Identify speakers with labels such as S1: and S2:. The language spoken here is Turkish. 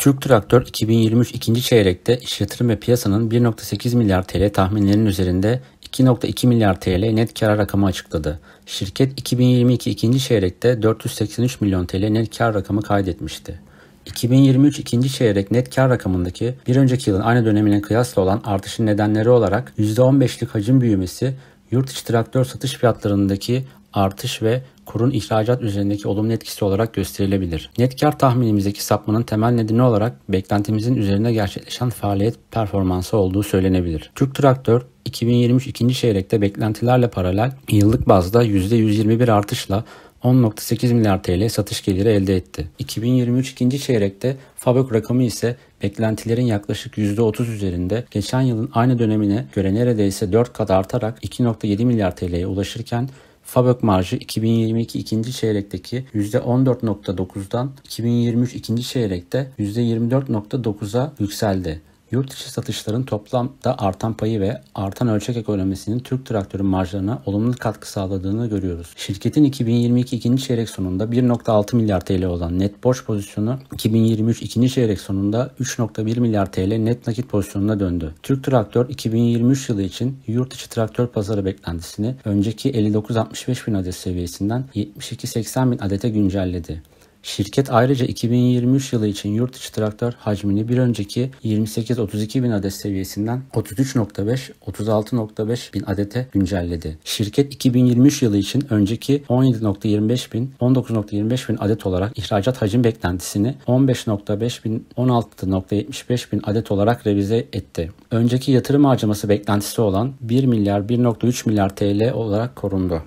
S1: Türk Traktör 2023 ikinci çeyrekte işletirim ve piyasanın 1.8 milyar TL tahminlerinin üzerinde 2.2 milyar TL net kar rakamı açıkladı. Şirket 2022 ikinci çeyrekte 483 milyon TL net kar rakamı kaydetmişti. 2023 ikinci çeyrek net kar rakamındaki bir önceki yılın aynı dönemine kıyasla olan artışın nedenleri olarak %15'lik hacim büyümesi, yurt içi traktör satış fiyatlarındaki artış ve kurun ihracat üzerindeki olumlu etkisi olarak gösterilebilir. Net kar tahminimizdeki sapmanın temel nedeni olarak beklentimizin üzerinde gerçekleşen faaliyet performansı olduğu söylenebilir. Türk Traktör 2023 ikinci çeyrekte beklentilerle paralel yıllık bazda %121 artışla 10.8 milyar TL satış geliri elde etti. 2023 ikinci çeyrekte Fabrik rakamı ise beklentilerin yaklaşık %30 üzerinde geçen yılın aynı dönemine göre neredeyse 4 kat artarak 2.7 milyar TL'ye ulaşırken Fabök marjı 2022 ikinci çeyrekteki %14.9'dan 2023 ikinci çeyrekte %24.9'a yükseldi. Yurt içi satışların toplamda artan payı ve artan ölçek ekonomisinin Türk traktörü marjlarına olumlu katkı sağladığını görüyoruz. Şirketin 2022 ikinci çeyrek sonunda 1.6 milyar TL olan net borç pozisyonu 2023 ikinci çeyrek sonunda 3.1 milyar TL net nakit pozisyonuna döndü. Türk Traktör 2023 yılı için yurt içi traktör pazarı beklentisini önceki 59-65 bin adet seviyesinden 72-80 bin adete güncelledi. Şirket ayrıca 2023 yılı için yurt içi traktör hacmini bir önceki 28-32 bin adet seviyesinden 33.5-36.5 bin adete güncelledi. Şirket 2023 yılı için önceki 17.25 bin 19.25 bin adet olarak ihracat hacim beklentisini 15.5 bin 16.75 bin adet olarak revize etti. Önceki yatırım harcaması beklentisi olan 1 milyar 1.3 milyar TL olarak korundu.